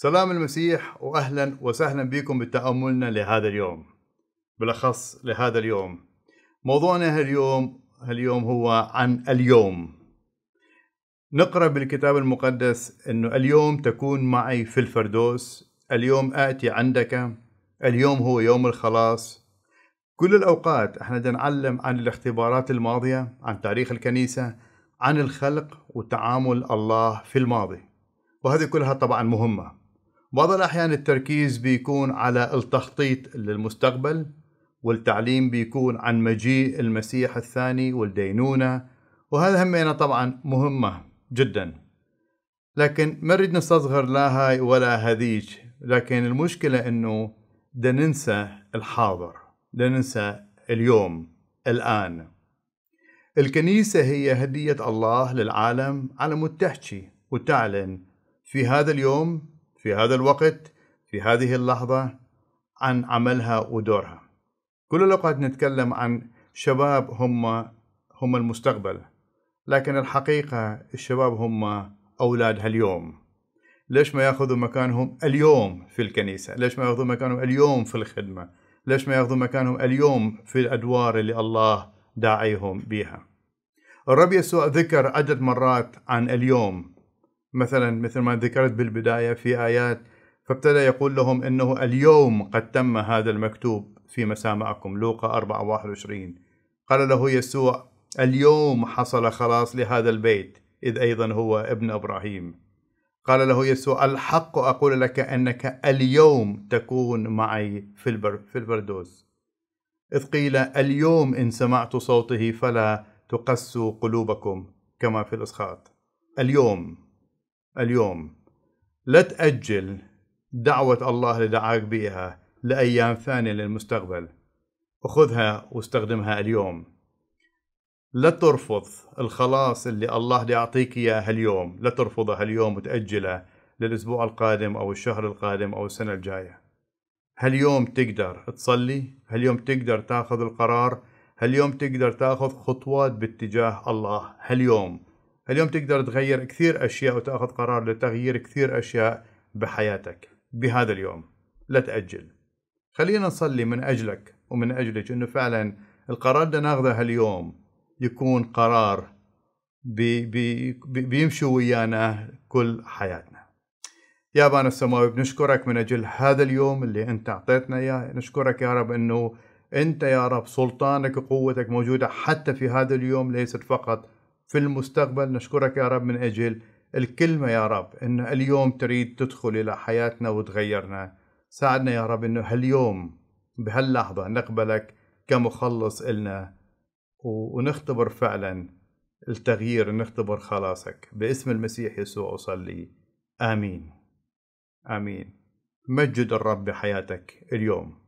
سلام المسيح واهلا وسهلا بكم بتاملنا لهذا اليوم بالاخص لهذا اليوم موضوعنا اليوم اليوم هو عن اليوم نقرا بالكتاب المقدس انه اليوم تكون معي في الفردوس اليوم اتي عندك اليوم هو يوم الخلاص كل الاوقات احنا بدنا نعلم عن الاختبارات الماضيه عن تاريخ الكنيسه عن الخلق وتعامل الله في الماضي وهذه كلها طبعا مهمه بعض الأحيان التركيز بيكون على التخطيط للمستقبل والتعليم بيكون عن مجيء المسيح الثاني والدينونة وهذا همينة طبعا مهمة جدا لكن ما نريد نستصغر لا هاي ولا هذيج لكن المشكلة أنه دا ننسى الحاضر دا ننسى اليوم الآن الكنيسة هي هدية الله للعالم على مود وتعلن في هذا اليوم في هذا الوقت في هذه اللحظة عن عملها ودورها كل الأوقات نتكلم عن شباب هم هم المستقبل لكن الحقيقة الشباب هم أولادها اليوم ليش ما ياخذوا مكانهم اليوم في الكنيسة ليش ما ياخذوا مكانهم اليوم في الخدمة ليش ما ياخذوا مكانهم اليوم في الأدوار اللي الله داعيهم بها الرب يسوع ذكر عدد مرات عن اليوم مثلا مثل ما ذكرت بالبدايه في ايات فابتدى يقول لهم انه اليوم قد تم هذا المكتوب في مسامعكم لوقا 4 21 قال له يسوع اليوم حصل خلاص لهذا البيت اذ ايضا هو ابن ابراهيم قال له يسوع الحق اقول لك انك اليوم تكون معي في البر في البردوس اذ قيل اليوم ان سمعت صوته فلا تقسوا قلوبكم كما في الاسخاط اليوم اليوم لا تأجل دعوة الله اللي دعاك بها لأيام ثانية للمستقبل وخذها واستخدمها اليوم لا ترفض الخلاص اللي الله يعطيك إياه اليوم لا ترفضه اليوم وتأجله للأسبوع القادم أو الشهر القادم أو السنة الجاية هاليوم تقدر تصلي هاليوم تقدر تاخذ القرار هاليوم تقدر تاخذ خطوات باتجاه الله هاليوم اليوم تقدر تغير كثير اشياء وتاخذ قرار لتغيير كثير اشياء بحياتك بهذا اليوم لا تاجل خلينا نصلي من اجلك ومن اجلك انه فعلا القرار اللي ناخذه اليوم يكون قرار بي بي بي بيمشي ويانا كل حياتنا يا بانا السماوي بنشكرك من اجل هذا اليوم اللي انت اعطيتنا اياه نشكرك يا رب انه انت يا رب سلطانك وقوتك موجوده حتى في هذا اليوم ليست فقط في المستقبل نشكرك يا رب من أجل الكلمة يا رب أن اليوم تريد تدخل إلى حياتنا وتغيرنا ساعدنا يا رب أنه هاليوم بهاللحظة نقبلك كمخلص إلنا ونختبر فعلا التغيير نختبر خلاصك باسم المسيح يسوع أصلي آمين آمين مجد الرب بحياتك اليوم